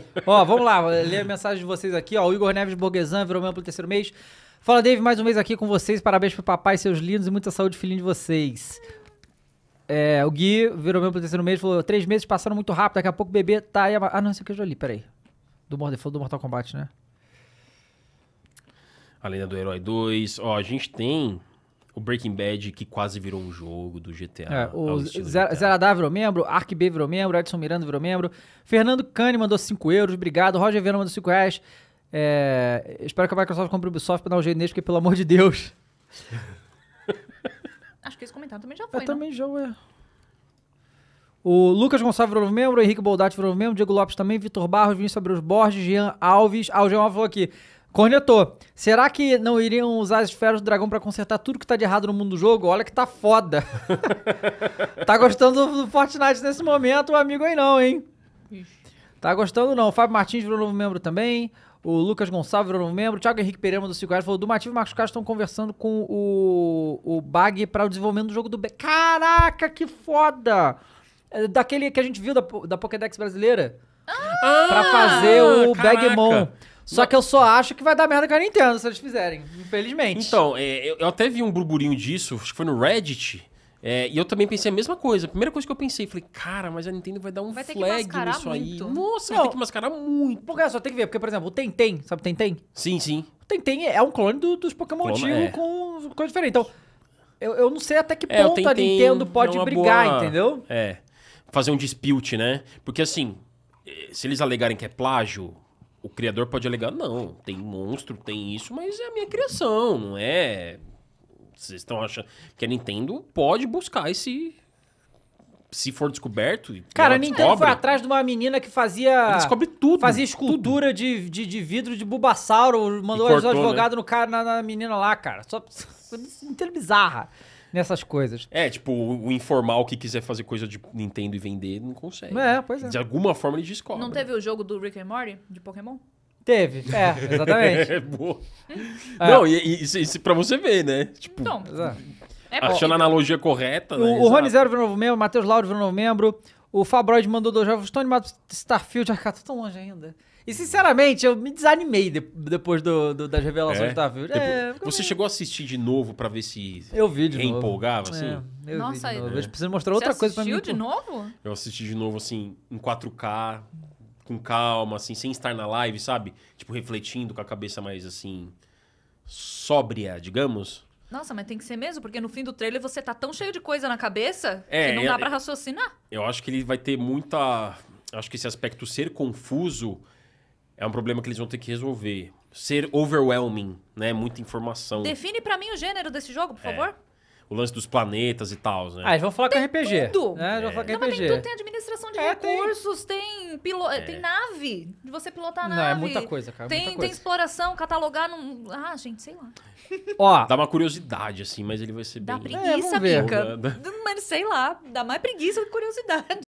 ó, vamos lá, ler a mensagem de vocês aqui. Ó, o Igor Neves Borguesan virou membro pelo terceiro mês. Fala, Dave, mais um mês aqui com vocês. Parabéns pro papai, seus lindos e muita saúde, filhinho de vocês. É, o Gui virou membro pelo terceiro mês falou: três meses passaram muito rápido, daqui a pouco o bebê tá aí. Ah, não, isso aqui eu já li, peraí. Do, falou do Mortal Kombat, né? A Lenda do Herói 2. Ó, a gente tem o tipo, Breaking Bad, que quase virou um jogo do GTA. É, o Zeradá né, virou membro, Ark B virou membro, Edson Miranda virou membro, Fernando Cane mandou 5 euros, obrigado, Roger Vena mandou 5 reais. É, espero que a Microsoft compre o Ubisoft pra dar um jeito nesse, porque pelo amor de Deus. Acho que esse comentário também já é, foi. Eu né? não? também já, ué. O Lucas Gonçalves virou membro, Henrique Boldati virou membro, Diego Lopes também, Vitor Barros, Vinícius Abreu Borges, Jean Alves. Ah, o Jean Alves falou aqui. Cornetou. Será que não iriam usar as esferas do dragão para consertar tudo que tá de errado no mundo do jogo? Olha que tá foda. tá gostando do Fortnite nesse momento, o amigo aí não, hein? Tá gostando não. O Fábio Martins virou novo membro também. O Lucas Gonçalves virou novo membro. O Thiago Henrique Pereira do 5 falou: do Mativo e Marcos Castro estão conversando com o, o Bag para o desenvolvimento do jogo do B. Caraca, que foda! É daquele que a gente viu da, da Pokédex brasileira. Ah, para fazer o caraca. Bagmon. Só que eu só acho que vai dar merda com a Nintendo se eles fizerem, infelizmente. Então, é, eu, até vi um burburinho disso, acho que foi no Reddit. É, e eu também pensei a mesma coisa. A primeira coisa que eu pensei, falei, cara, mas a Nintendo vai dar um vai flag nisso muito. aí. Nossa, Não, vai ter que mascarar muito. Porque só tem que ver, porque, por exemplo, o Tentem, sabe o Tentem? Sim, sim. O Tentem é um clone do, dos Pokémon Clone, é. com coisa diferente. Então, eu, eu não sei até que é, ponto a Nintendo é pode brigar, boa... entendeu? É. Fazer um dispute, né? Porque assim, eh, se eles alegarem que é plágio, o criador pode alegar, não, tem monstro, tem isso, mas é a minha criação, não é. Vocês estão achando. que a Nintendo pode buscar esse. Se for descoberto. Cara, a Nintendo descobre, foi atrás de uma menina que fazia. Ela descobre tudo. Fazia escultura tudo. De, de, de, vidro de Bulbasauro, mandou o advogado né? no cara, na, na, menina lá, cara. Só. Nintendo bizarra nessas coisas. É, tipo, o, informal que quiser fazer coisa de Nintendo e vender, não consegue. É, pois é. De alguma forma ele descobre. Não teve o jogo do Rick and Morty, de Pokémon? Teve, é, exatamente. é, boa. Não, é. e, e isso, pra você ver, né? Tipo, então, é achando a analogia correta. Né? O, o Rony Zero virou novo membro, Matheus Lauro virou novo membro, o Fabroid mandou dois jogos tão animados. Starfield, ah, cara, tão longe ainda. E sinceramente, eu me desanimei de, depois do, do, das revelações é? do Starfield. É, você meio... chegou a assistir de novo pra ver se eu vi de empolgava, novo. É, assim? É, eu Nossa, vi de novo. É. mostrar você outra coisa pra mim. Você assistiu de novo? Eu assisti de novo, assim, em 4K, com calma, assim, sem estar na live, sabe? Tipo, refletindo com a cabeça mais, assim, sóbria, digamos. Nossa, mas tem que ser mesmo, porque no fim do trailer você tá tão cheio de coisa na cabeça é, que não dá para é, pra raciocinar. Eu acho que ele vai ter muita. Acho que esse aspecto ser confuso é um problema que eles vão ter que resolver. Ser overwhelming, né? Muita informação. Define para mim o gênero desse jogo, por é. favor o lance dos planetas e tal, né? Ah, eles vão falar tem com RPG. Tudo. Né? É. Vão falar com RPG. tem tu Tem administração de é, recursos, tem, tem, pilo... é. tem nave, de você pilotar Não, nave. Não, é muita coisa, cara. Tem, coisa. tem exploração, catalogar num... Ah, gente, sei lá. Ó. Dá uma curiosidade, assim, mas ele vai ser dá bem... Dá preguiça, é, Pica. Mas sei lá, dá mais preguiça que curiosidade.